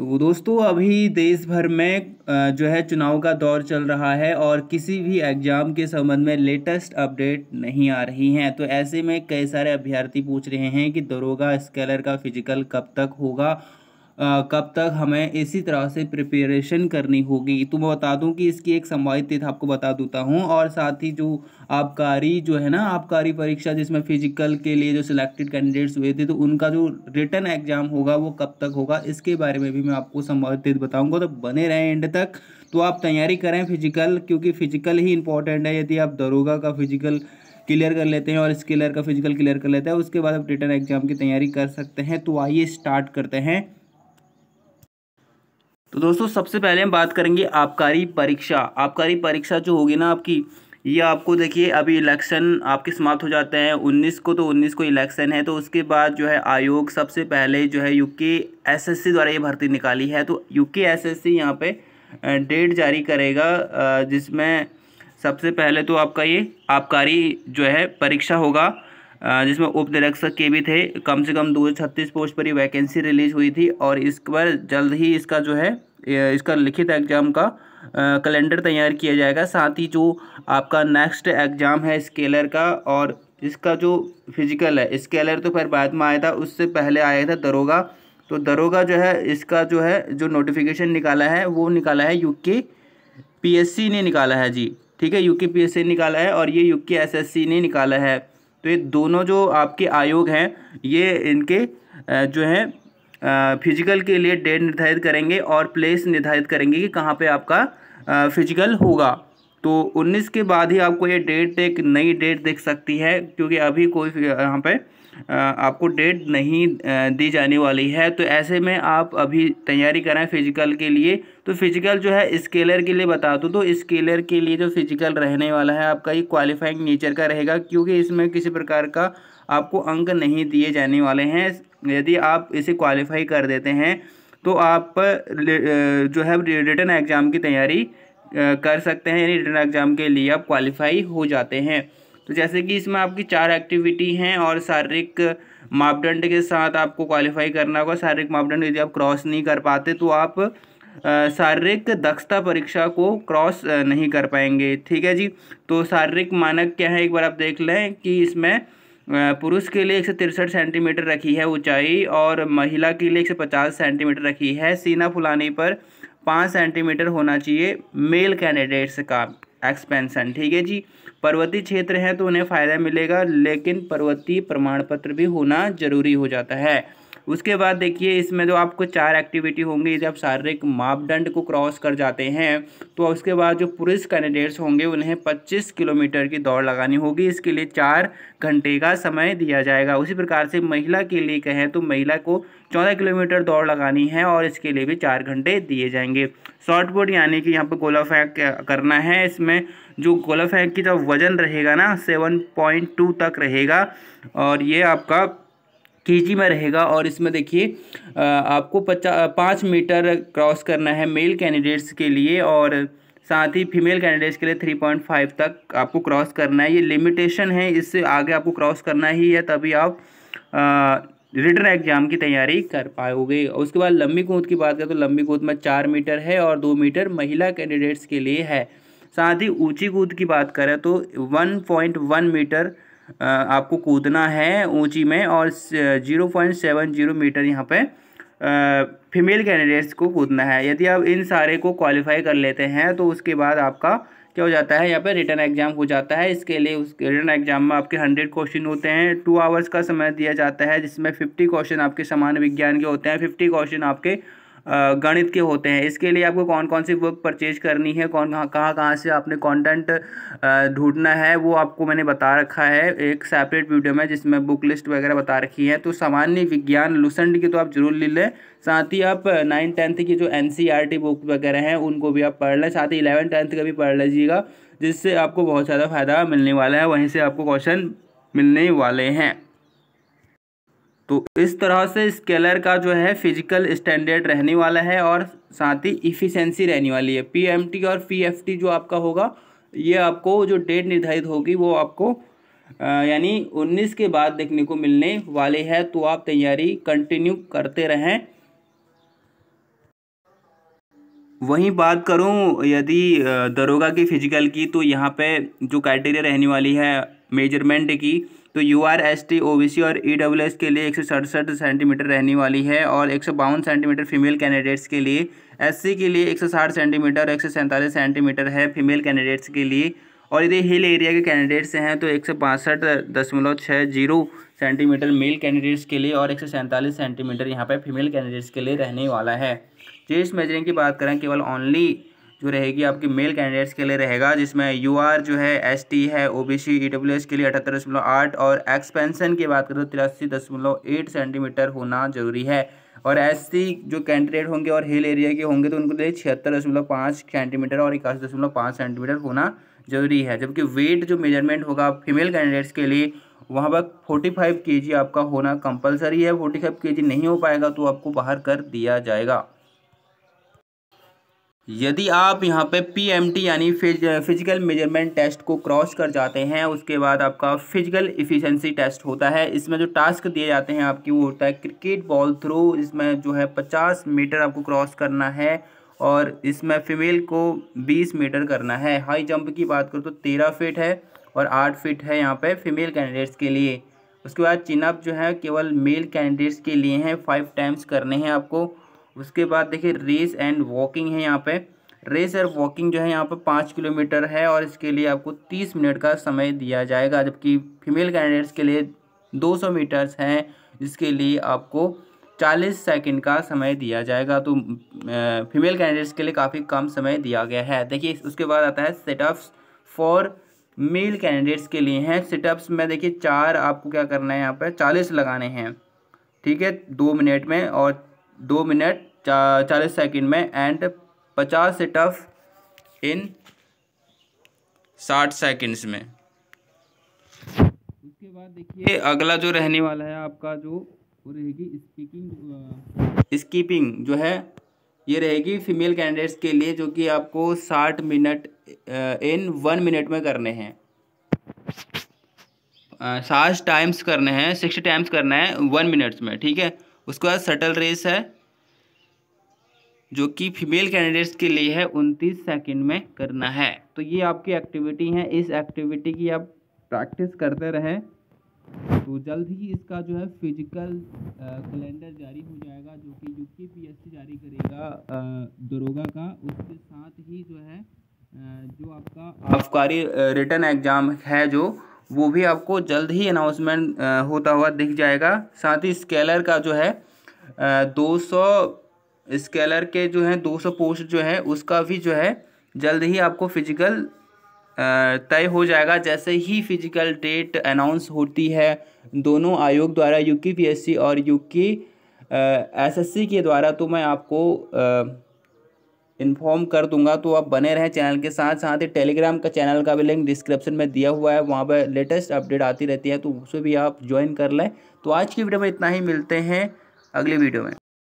तो दोस्तों अभी देश भर में जो है चुनाव का दौर चल रहा है और किसी भी एग्ज़ाम के संबंध में लेटेस्ट अपडेट नहीं आ रही हैं तो ऐसे में कई सारे अभ्यर्थी पूछ रहे हैं कि दरोगा स्केलर का फिजिकल कब तक होगा कब तक हमें इसी तरह से प्रिपरेशन करनी होगी तो मैं बता दूं कि इसकी एक संभावित तिथि आपको बता देता हूं और साथ ही जो आबकारी जो है ना आबकारी परीक्षा जिसमें फिजिकल के लिए जो सिलेक्टेड कैंडिडेट्स हुए थे तो उनका जो रिटर्न एग्जाम होगा वो कब तक होगा इसके बारे में भी मैं आपको संभावित तिथि बताऊँगा तो बने रहें एंड तक तो आप तैयारी करें फिजिकल क्योंकि फिजिकल ही इंपॉर्टेंट है यदि आप दरोगा का फिजिकल क्लियर कर लेते हैं और स्किलर का फिजिकल क्लियर कर लेते हैं उसके बाद आप रिटर्न एग्जाम की तैयारी कर सकते हैं तो आइए स्टार्ट करते हैं तो दोस्तों सबसे पहले हम बात करेंगे आबकारी परीक्षा आबकारी परीक्षा जो होगी ना आपकी ये आपको देखिए अभी इलेक्शन आपके समाप्त हो जाते हैं उन्नीस को तो उन्नीस को इलेक्शन है तो उसके बाद जो है आयोग सबसे पहले जो है यूके एसएससी द्वारा ये भर्ती निकाली है तो यूके एसएससी यहाँ पर डेट जारी करेगा जिसमें सबसे पहले तो आपका ये आबकारी जो है परीक्षा होगा जिसमें उप निरीक्षक के भी थे कम से कम दो पोस्ट पर ही वैकेंसी रिलीज हुई थी और इस पर जल्द ही इसका जो है इसका लिखित एग्ज़ाम का कैलेंडर तैयार किया जाएगा साथ ही जो आपका नेक्स्ट एग्ज़ाम है स्केलर का और इसका जो फिजिकल है स्केलर तो फिर बाद में आया था उससे पहले आया था दरोगा तो दरोगा जो है इसका जो है जो नोटिफिकेशन निकाला है वो निकाला है यूके पीएससी ने निकाला है जी ठीक है यूके पीएससी ने निकाला है और ये यूके एसएससी ने निकाला है तो ये दोनों जो आपके आयोग हैं ये इनके जो है फिजिकल के लिए डेट निर्धारित करेंगे और प्लेस निर्धारित करेंगे कि कहाँ पे आपका फिजिकल होगा तो 19 के बाद ही आपको ये डेट एक नई डेट देख सकती है क्योंकि अभी कोई यहाँ पे आपको डेट नहीं दी जाने वाली है तो ऐसे में आप अभी तैयारी करें फिजिकल के लिए तो फिजिकल जो है स्केलर के लिए बता दूँ तो स्केलर के लिए जो फिजिकल रहने वाला है आपका ये क्वालिफाइंग नेचर का रहेगा क्योंकि इसमें किसी प्रकार का आपको अंक नहीं दिए जाने वाले हैं यदि आप इसे क्वालिफाई कर देते हैं तो आप जो है रिटर्न एग्ज़ाम की तैयारी कर सकते हैं यानी रिटर्न एग्ज़ाम के लिए आप क्वालिफाई हो जाते हैं तो जैसे कि इसमें आपकी चार एक्टिविटी हैं और शारीरिक मापदंड के साथ आपको क्वालिफाई करना होगा शारीरिक मापदंड यदि आप क्रॉस नहीं कर पाते तो आप शारीरिक दक्षता परीक्षा को क्रॉस नहीं कर पाएंगे ठीक है जी तो शारीरिक मानक क्या है एक बार आप देख लें कि इसमें पुरुष के लिए एक सौ तिरसठ सेंटीमीटर रखी है ऊंचाई और महिला के लिए एक सौ पचास सेंटीमीटर रखी है सीना फुलाने पर पाँच सेंटीमीटर होना चाहिए मेल कैंडिडेट्स का एक्सपेंसन ठीक है जी पर्वतीय क्षेत्र हैं तो उन्हें फ़ायदा मिलेगा लेकिन पर्वतीय प्रमाण पत्र भी होना ज़रूरी हो जाता है उसके बाद देखिए इसमें जो आपको चार एक्टिविटी होंगी जब शारीरिक मापदंड को क्रॉस कर जाते हैं तो उसके बाद जो पुरुष कैंडिडेट्स होंगे उन्हें पच्चीस किलोमीटर की दौड़ लगानी होगी इसके लिए चार घंटे का समय दिया जाएगा उसी प्रकार से महिला के लिए कहें तो महिला को चौदह किलोमीटर दौड़ लगानी है और इसके लिए भी चार घंटे दिए जाएंगे शॉर्ट बोर्ड यानी कि यहाँ पर गोला फेंक करना है इसमें जो गोला फेंक की जो वजन रहेगा ना सेवन पॉइंट टू तक रहेगा और ये आपका के में रहेगा और इसमें देखिए आपको पचास पाँच मीटर क्रॉस करना है मेल कैंडिडेट्स के लिए और साथ ही फीमेल कैंडिडेट्स के लिए थ्री पॉइंट फाइव तक आपको क्रॉस करना है ये लिमिटेशन है इससे आगे आपको क्रॉस करना ही है तभी आप रिटर्न एग्जाम की तैयारी कर पाओगे उसके बाद लंबी कूद की बात करें तो लंबी कूद में चार मीटर है और दो मीटर महिला कैंडिडेट्स के लिए है साथ ही ऊंची कूद की बात करें तो वन पॉइंट वन मीटर आपको कूदना है ऊंची में और zero point seven zero metre यहाँ पे फीमेल कैंडिडेट्स को कूदना है यदि आप इन सारे को क्वालिफाई कर लेते हैं तो उसके बाद आपका क्या हो जाता है यहाँ पे रिटर्न एग्जाम हो जाता है इसके लिए उस रिटर्न एग्जाम में आपके हंड्रेड क्वेश्चन होते हैं टू आवर्स का समय दिया जाता है जिसमें फिफ्टी क्वेश्चन आपके समान विज्ञान के होते हैं फिफ्टी क्वेश्चन आपके गणित के होते हैं इसके लिए आपको कौन कौन सी बुक परचेज करनी है कौन कहाँ कहाँ कहाँ से आपने कंटेंट ढूंढना है वो आपको मैंने बता रखा है एक सेपरेट वीडियो में जिसमें बुक लिस्ट वगैरह बता रखी है तो सामान्य विज्ञान लुसेंड की तो आप जरूर ले लें साथ ही आप नाइन टेंथ की जो एन बुक e वगैरह हैं उनको भी आप पढ़ लें साथ ही इलेवन टेंथ का भी पढ़ लीजिएगा जिससे आपको बहुत ज़्यादा फ़ायदा मिलने वाला है वहीं से आपको क्वेश्चन मिलने वाले हैं तो इस तरह से स्केलर का जो है फिजिकल स्टैंडर्ड रहने वाला है और साथ ही इफिशेंसी रहने वाली है पीएमटी और पीएफटी जो आपका होगा ये आपको जो डेट निर्धारित होगी वो आपको यानी 19 के बाद देखने को मिलने वाले हैं तो आप तैयारी कंटिन्यू करते रहें वहीं बात करूं यदि दरोगा की फ़िजिकल की तो यहाँ पे जो क्राइटेरिया रहने वाली है मेजरमेंट की तो U R S T O B C और ई डब्ल्यू एस के लिए एक सौ सड़सठ सेंटीमीटर रहने वाली है और एक सौ बावन सेंटीमीटर फीमेल कैंडिडेट्स के लिए एस सी के लिए एक सौ साठ सेंटीमीटर और एक सौ सैंतालीस सेंटीमीटर है फीमेल कैंडिडेट्स के लिए और यदि हिल एरिया के कैंडिडेट्स हैं तो एक सौ बासठ दशमलव छः जीरो सेंटीमीटर मेल कैंडिडेट्स के लिए और एक सौ सैंतालीस सेंटीमीटर यहाँ पर फीमेल कैंडिडेट्स के लिए रहने वाला है चेस्ट मेजरिंग की बात करें केवल ऑनली जो रहेगी आपकी मेल कैंडिडेट्स के लिए रहेगा जिसमें यू आर जो है एस टी है O B C E W S के लिए अठहत्तर दशमलव आठ और एक्सपेंसन की बात करें तो तिरासी दशमलव एट सेंटीमीटर होना जरूरी है और एस सी जो कैंडिडेट होंगे और हिल एरिया के होंगे तो उनके लिए छिहत्तर दशमलव पाँच सेंटीमीटर और इक्यासी दशमलव पाँच सेंटीमीटर होना जरूरी है जबकि वेट जो मेजरमेंट होगा फीमेल कैंडिडेट्स के लिए वहाँ पर फोर्टी फाइव के जी आपका होना कंपलसरी है फोर्टी फाइव के जी नहीं हो पाएगा तो आपको बाहर कर दिया जाएगा यदि आप यहाँ पे पीएमटी यानी फिज फिजिकल मेजरमेंट टेस्ट को क्रॉस कर जाते हैं उसके बाद आपका फिजिकल इफ़िशेंसी टेस्ट होता है इसमें जो टास्क दिए जाते हैं आपकी वो होता है क्रिकेट बॉल थ्रो इसमें जो है पचास मीटर आपको क्रॉस करना है और इसमें फीमेल को बीस मीटर करना है हाई जंप की बात करूँ तो तेरह फिट है और आठ फिट है यहाँ पर फीमेल कैंडिडेट्स के लिए उसके बाद चिनअप जो है केवल मेल कैंडिडेट्स के लिए हैं फाइव टाइम्स करने हैं आपको उसके बाद देखिए रेस एंड वॉकिंग है यहाँ पे रेस और वॉकिंग जो है यहाँ पर पाँच किलोमीटर है और इसके लिए आपको तीस मिनट का समय दिया जाएगा जबकि फीमेल कैंडिडेट्स के लिए दो सौ मीटर्स हैं जिसके लिए आपको चालीस सेकंड का समय दिया जाएगा तो फीमेल कैंडिडेट्स के लिए काफ़ी कम समय दिया गया है देखिए उसके बाद आता है सेटअप्स फॉर मेल कैंडिडेट्स के लिए हैं सेटअप्स में देखिए चार आपको क्या करना है यहाँ पर चालीस लगाने हैं ठीक है दो मिनट में और दो मिनट चालीस सेकेंड में एंड पचास सेट ऑफ इन साठ सेकेंड्स में उसके बाद देखिए अगला जो रहने वाला है आपका जो वो रहेगी स्पीकिंग स्कीपिंग जो है ये रहेगी फीमेल कैंडिडेट्स के लिए जो कि आपको साठ मिनट इन वन मिनट में करने हैं साठ टाइम्स करने हैं सिक्सटी टाइम्स करना है वन मिनट्स में ठीक है उसके बाद शटल रेस है जो कि फीमेल कैंडिडेट्स के लिए है उनतीस सेकंड में करना है तो ये आपकी एक्टिविटी है इस एक्टिविटी की आप प्रैक्टिस करते रहें तो जल्द ही इसका जो है फिजिकल कैलेंडर जारी हो जाएगा जो कि यू पी एस सी जारी करेगा दरोगा का उसके साथ ही जो है जो आपका आबकारी रिटर्न एग्ज़ाम है जो वो भी आपको जल्द ही अनाउंसमेंट होता हुआ दिख जाएगा साथ ही स्केलर का जो है दो सौ स्केलर के जो है 200 पोस्ट जो है उसका भी जो है जल्द ही आपको फिजिकल तय हो जाएगा जैसे ही फिजिकल डेट अनाउंस होती है दोनों आयोग द्वारा यू की पी एस सी और यू की एस एस सी के द्वारा तो मैं आपको इन्फॉर्म कर दूंगा तो आप बने रहें चैनल के साथ साथ ही टेलीग्राम का चैनल का भी लिंक डिस्क्रिप्शन में दिया हुआ है वहाँ पर लेटेस्ट अपडेट आती रहती है तो उसे भी आप ज्वाइन कर लें तो आज की वीडियो में इतना ही मिलते हैं अगली वीडियो में